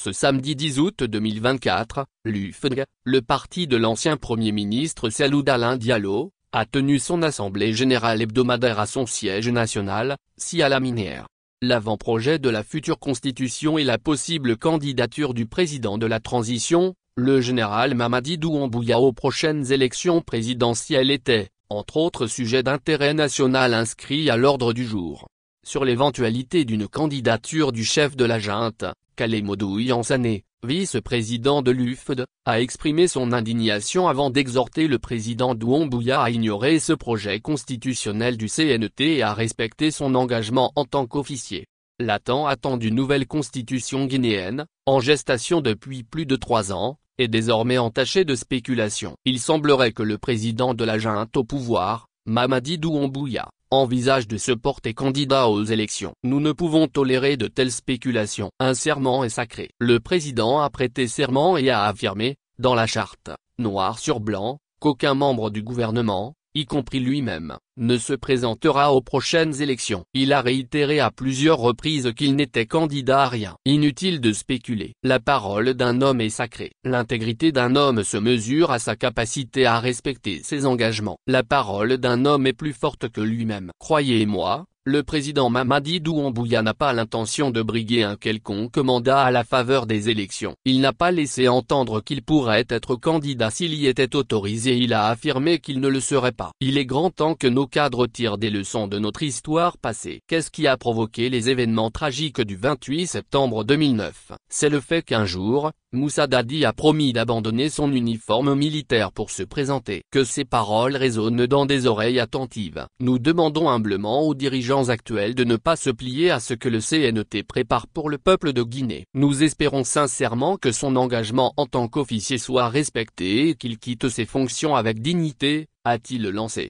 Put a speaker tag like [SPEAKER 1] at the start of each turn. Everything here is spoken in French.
[SPEAKER 1] Ce samedi 10 août 2024, l'UFNG, le parti de l'ancien Premier ministre Saloud Alain Diallo, a tenu son assemblée générale hebdomadaire à son siège national, si à la minière. L'avant-projet de la future constitution et la possible candidature du président de la transition, le général Mamadi Douambouya aux prochaines élections présidentielles étaient, entre autres sujets d'intérêt national inscrits à l'ordre du jour. Sur l'éventualité d'une candidature du chef de la junte, modoui Ansané, vice-président de l'UFD, a exprimé son indignation avant d'exhorter le président Douombouya à ignorer ce projet constitutionnel du CNT et à respecter son engagement en tant qu'officier. La attend d'une nouvelle constitution guinéenne, en gestation depuis plus de trois ans, est désormais entachée de spéculation. Il semblerait que le président de la junte au pouvoir, Mamadi Douombouya envisage de se porter candidat aux élections. Nous ne pouvons tolérer de telles spéculations. Un serment est sacré. Le président a prêté serment et a affirmé, dans la charte, noir sur blanc, qu'aucun membre du gouvernement, y compris lui-même, ne se présentera aux prochaines élections. Il a réitéré à plusieurs reprises qu'il n'était candidat à rien. Inutile de spéculer. La parole d'un homme est sacrée. L'intégrité d'un homme se mesure à sa capacité à respecter ses engagements. La parole d'un homme est plus forte que lui-même. Croyez-moi, le président Mamadi Doumbouya n'a pas l'intention de briguer un quelconque mandat à la faveur des élections. Il n'a pas laissé entendre qu'il pourrait être candidat s'il y était autorisé il a affirmé qu'il ne le serait pas. Il est grand temps que nos cadres tirent des leçons de notre histoire passée. Qu'est-ce qui a provoqué les événements tragiques du 28 septembre 2009 C'est le fait qu'un jour, Moussa Dadi a promis d'abandonner son uniforme militaire pour se présenter. Que ces paroles résonnent dans des oreilles attentives. Nous demandons humblement aux dirigeants actuel de ne pas se plier à ce que le CNT prépare pour le peuple de Guinée. Nous espérons sincèrement que son engagement en tant qu'officier soit respecté et qu'il quitte ses fonctions avec dignité, a-t-il lancé.